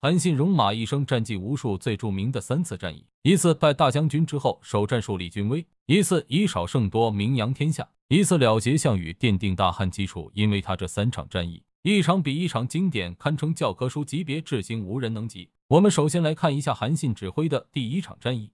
韩信戎马一生，战绩无数，最著名的三次战役：一次拜大将军之后首战树立军威，一次以少胜多名扬天下，一次了结项羽奠定大汉基础。因为他这三场战役，一场比一场经典，堪称教科书级别，至今无人能及。我们首先来看一下韩信指挥的第一场战役。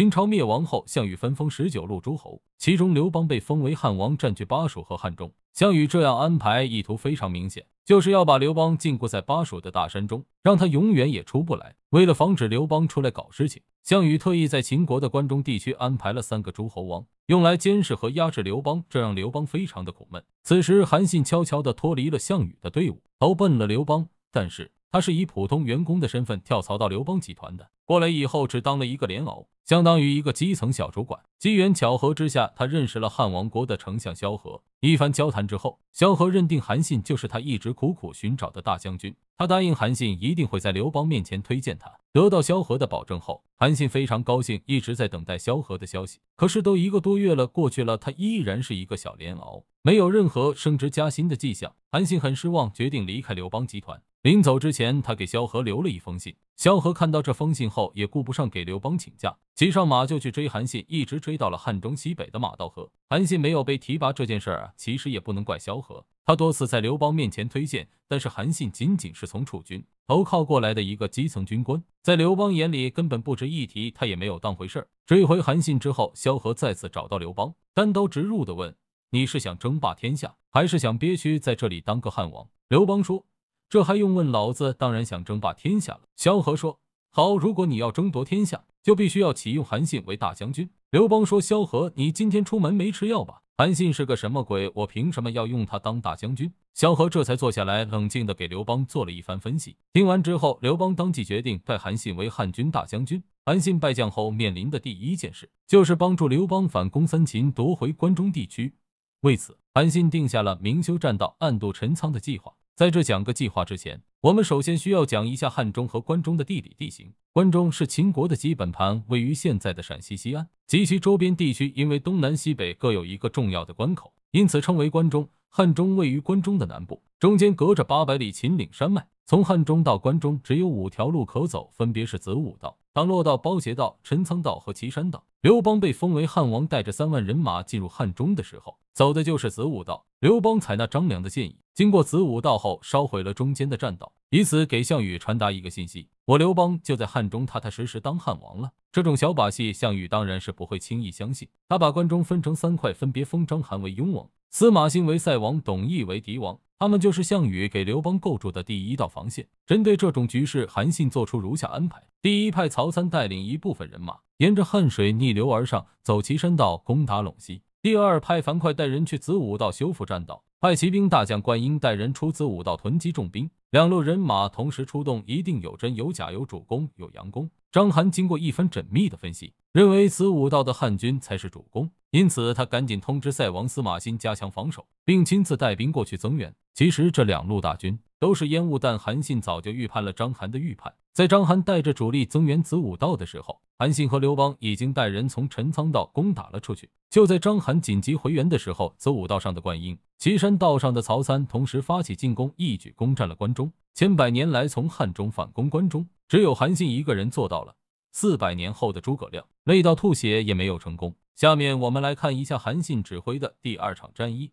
秦朝灭亡后，项羽分封十九路诸侯，其中刘邦被封为汉王，占据巴蜀和汉中。项羽这样安排意图非常明显，就是要把刘邦禁锢在巴蜀的大山中，让他永远也出不来。为了防止刘邦出来搞事情，项羽特意在秦国的关中地区安排了三个诸侯王，用来监视和压制刘邦。这让刘邦非常的苦闷。此时，韩信悄悄的脱离了项羽的队伍，投奔了刘邦。但是他是以普通员工的身份跳槽到刘邦集团的。过来以后，只当了一个莲藕，相当于一个基层小主管。机缘巧合之下，他认识了汉王国的丞相萧何。一番交谈之后，萧何认定韩信就是他一直苦苦寻找的大将军。他答应韩信一定会在刘邦面前推荐他。得到萧何的保证后，韩信非常高兴，一直在等待萧何的消息。可是都一个多月了，过去了，他依然是一个小莲藕，没有任何升职加薪的迹象。韩信很失望，决定离开刘邦集团。临走之前，他给萧何留了一封信。萧何看到这封信后，也顾不上给刘邦请假，骑上马就去追韩信，一直追到了汉中西北的马道河。韩信没有被提拔这件事儿啊，其实也不能怪萧何，他多次在刘邦面前推荐，但是韩信仅仅是从楚军投靠过来的一个基层军官，在刘邦眼里根本不值一提，他也没有当回事儿。追回韩信之后，萧何再次找到刘邦，单刀直入地问：“你是想争霸天下，还是想憋屈在这里当个汉王？”刘邦说。这还用问？老子当然想争霸天下了。萧何说：“好，如果你要争夺天下，就必须要启用韩信为大将军。”刘邦说：“萧何，你今天出门没吃药吧？韩信是个什么鬼？我凭什么要用他当大将军？”萧何这才坐下来，冷静地给刘邦做了一番分析。听完之后，刘邦当即决定拜韩信为汉军大将军。韩信拜将后，面临的第一件事就是帮助刘邦反攻三秦，夺回关中地区。为此，韩信定下了明修栈道，暗度陈仓的计划。在这讲个计划之前，我们首先需要讲一下汉中和关中的地理地形。关中是秦国的基本盘，位于现在的陕西西安及其周边地区，因为东南西北各有一个重要的关口，因此称为关中。汉中位于关中的南部，中间隔着八百里秦岭山脉。从汉中到关中只有五条路可走，分别是子午道、当骆道、褒斜道、陈仓道和岐山道。刘邦被封为汉王，带着三万人马进入汉中的时候。走的就是子午道。刘邦采纳张良的建议，经过子午道后，烧毁了中间的栈道，以此给项羽传达一个信息：我刘邦就在汉中踏踏实实当汉王了。这种小把戏，项羽当然是不会轻易相信。他把关中分成三块，分别封章邯为雍王，司马欣为塞王，董翳为狄王。他们就是项羽给刘邦构筑的第一道防线。针对这种局势，韩信做出如下安排：第一，派曹参带领一部分人马，沿着汉水逆流而上，走岐山道攻打陇西。第二，派樊哙带人去子午道修复栈道；派骑兵大将关英带人出子午道囤积重兵。两路人马同时出动，一定有真有假，有主攻有佯攻。章邯经过一番缜密的分析，认为子午道的汉军才是主攻，因此他赶紧通知塞王司马欣加强防守，并亲自带兵过去增援。其实这两路大军都是烟雾弹，韩信早就预判了章邯的预判。在章邯带着主力增援子午道的时候，韩信和刘邦已经带人从陈仓道攻打了出去。就在章邯紧急回援的时候，走武道上的灌婴、岐山道上的曹参同时发起进攻，一举攻占了关中。千百年来，从汉中反攻关中，只有韩信一个人做到了。四百年后的诸葛亮累到吐血也没有成功。下面我们来看一下韩信指挥的第二场战役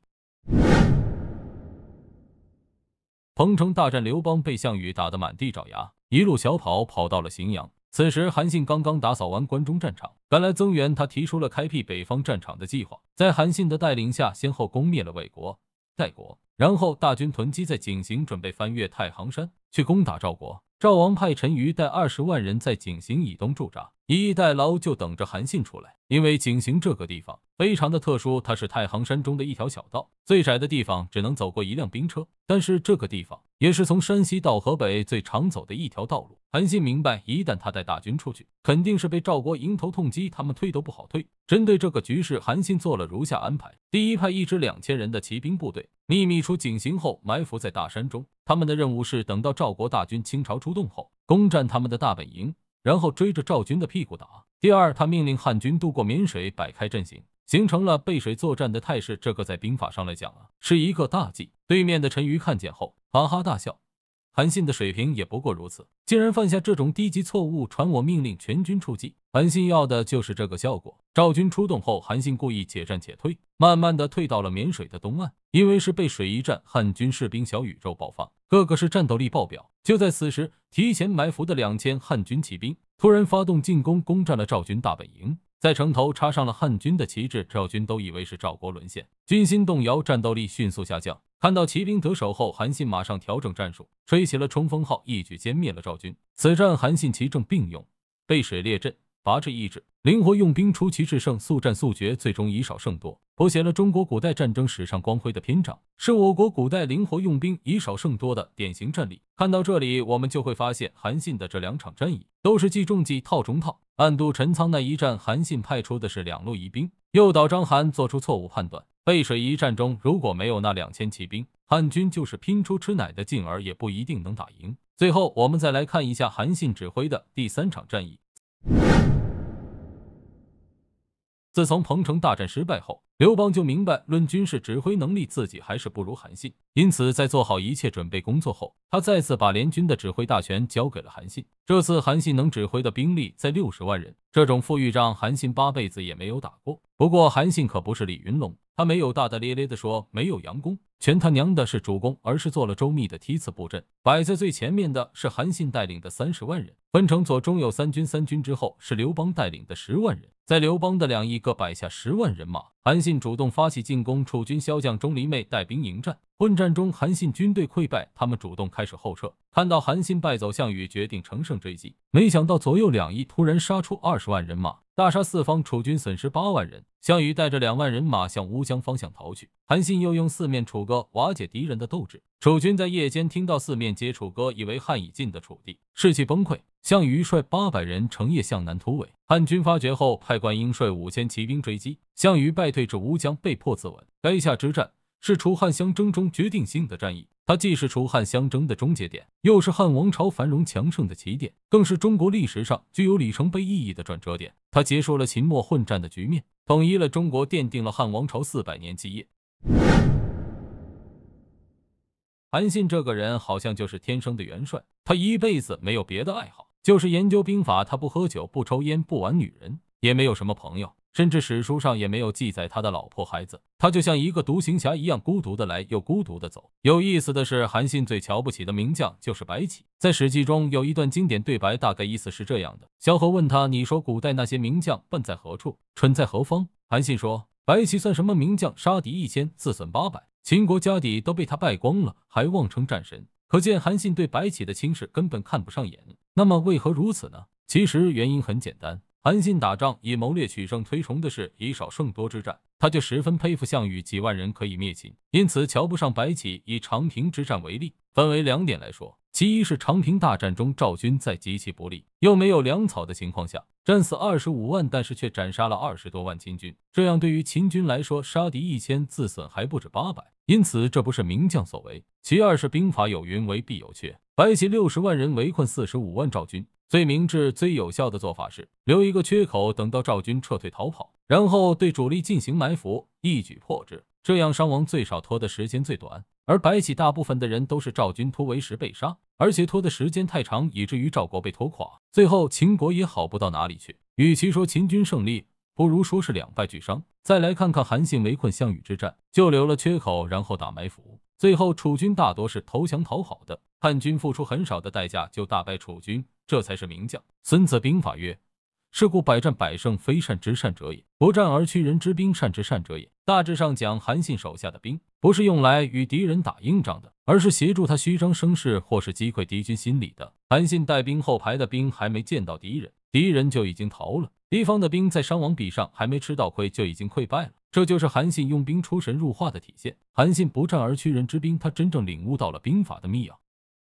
——彭城大战。刘邦被项羽打得满地找牙，一路小跑跑到了荥阳。此时，韩信刚刚打扫完关中战场，赶来增援。他提出了开辟北方战场的计划。在韩信的带领下，先后攻灭了魏国、代国，然后大军囤积在井陉，准备翻越太行山去攻打赵国。赵王派陈馀带二十万人在井陉以东驻扎，以逸待劳，就等着韩信出来。因为井陉这个地方非常的特殊，它是太行山中的一条小道，最窄的地方只能走过一辆兵车。但是这个地方。也是从山西到河北最常走的一条道路。韩信明白，一旦他带大军出去，肯定是被赵国迎头痛击，他们退都不好退。针对这个局势，韩信做了如下安排：第一，派一支两千人的骑兵部队秘密出井行后埋伏在大山中。他们的任务是等到赵国大军倾巢出动后，攻占他们的大本营，然后追着赵军的屁股打。第二，他命令汉军渡过沔水，摆开阵型，形成了背水作战的态势。这个在兵法上来讲啊，是一个大忌。对面的陈馀看见后。哈哈大笑，韩信的水平也不过如此，竟然犯下这种低级错误。传我命令，全军出击。韩信要的就是这个效果。赵军出动后，韩信故意且战且退，慢慢的退到了沔水的东岸。因为是背水一战，汉军士兵小宇宙爆发，个个是战斗力爆表。就在此时，提前埋伏的两千汉军骑兵突然发动进攻，攻占了赵军大本营，在城头插上了汉军的旗帜。赵军都以为是赵国沦陷，军心动摇，战斗力迅速下降。看到骑兵得手后，韩信马上调整战术，吹起了冲锋号，一举歼灭了赵军。此战，韩信奇正并用，背水列阵，伐志意志，灵活用兵，出奇制胜，速战速决，最终以少胜多，谱写了中国古代战争史上光辉的篇章，是我国古代灵活用兵以少胜多的典型战例。看到这里，我们就会发现，韩信的这两场战役都是计中计套中套，暗度陈仓。那一战，韩信派出的是两路疑兵，诱导章邯做出错误判断。背水一战中，如果没有那两千骑兵，汉军就是拼出吃奶的劲儿，也不一定能打赢。最后，我们再来看一下韩信指挥的第三场战役。自从彭城大战失败后，刘邦就明白，论军事指挥能力，自己还是不如韩信。因此，在做好一切准备工作后，他再次把联军的指挥大权交给了韩信。这次，韩信能指挥的兵力在六十万人，这种富裕让韩信八辈子也没有打过。不过，韩信可不是李云龙，他没有大大咧咧地说没有佯攻，全他娘的是主攻，而是做了周密的梯次布阵。摆在最前面的是韩信带领的三十万人，分成左中右三军，三军之后是刘邦带领的十万人，在刘邦的两翼各摆下十万人马。韩信主动发起进攻，楚军骁将钟离昧带兵迎战。混战中，韩信军队溃败，他们主动开始后撤。看到韩信败走，项羽决定乘胜追击，没想到左右两翼突然杀出二十万人马。大杀四方，楚军损失八万人。项羽带着两万人马向乌江方向逃去。韩信又用四面楚歌瓦解敌人的斗志。楚军在夜间听到四面皆楚歌，以为汉已进的楚地，士气崩溃。项羽率八百人乘夜向南突围。汉军发觉后，派灌婴率五千骑兵追击。项羽败退至乌江，被迫自刎。垓下之战是楚汉相争中决定性的战役。它既是楚汉相争的终结点，又是汉王朝繁荣强盛的起点，更是中国历史上具有里程碑意义的转折点。他结束了秦末混战的局面，统一了中国，奠定了汉王朝四百年基业。韩信这个人好像就是天生的元帅，他一辈子没有别的爱好，就是研究兵法。他不喝酒，不抽烟，不玩女人，也没有什么朋友。甚至史书上也没有记载他的老婆孩子，他就像一个独行侠一样孤独的来，又孤独的走。有意思的是，韩信最瞧不起的名将就是白起。在《史记》中有一段经典对白，大概意思是这样的：萧何问他，你说古代那些名将笨在何处，蠢在何方？韩信说，白起算什么名将？杀敌一千，自损八百，秦国家底都被他败光了，还妄称战神。可见韩信对白起的轻视根本看不上眼。那么为何如此呢？其实原因很简单。韩信打仗以谋略取胜，推崇的是以少胜多之战，他就十分佩服项羽，几万人可以灭秦，因此瞧不上白起。以长平之战为例，分为两点来说：其一是长平大战中，赵军在极其不利又没有粮草的情况下，战死二十五万，但是却斩杀了二十多万秦军，这样对于秦军来说，杀敌一千，自损还不止八百，因此这不是名将所为；其二是兵法有云“为必有缺”，白起六十万人围困四十五万赵军。最明智、最有效的做法是留一个缺口，等到赵军撤退逃跑，然后对主力进行埋伏，一举破之。这样伤亡最少，拖的时间最短。而白起大部分的人都是赵军突围时被杀，而且拖的时间太长，以至于赵国被拖垮，最后秦国也好不到哪里去。与其说秦军胜利，不如说是两败俱伤。再来看看韩信围困项羽之战，就留了缺口，然后打埋伏。最后，楚军大多是投降讨好的，汉军付出很少的代价就大败楚军，这才是名将。《孙子兵法》曰：“是故百战百胜，非善之善者也；不战而屈人之兵，善之善者也。”大致上讲，韩信手下的兵不是用来与敌人打硬仗的，而是协助他虚张声势或是击溃敌军心理的。韩信带兵后排的兵还没见到敌人，敌人就已经逃了。敌方的兵在伤亡比上还没吃到亏，就已经溃败了。这就是韩信用兵出神入化的体现。韩信不战而屈人之兵，他真正领悟到了兵法的密钥。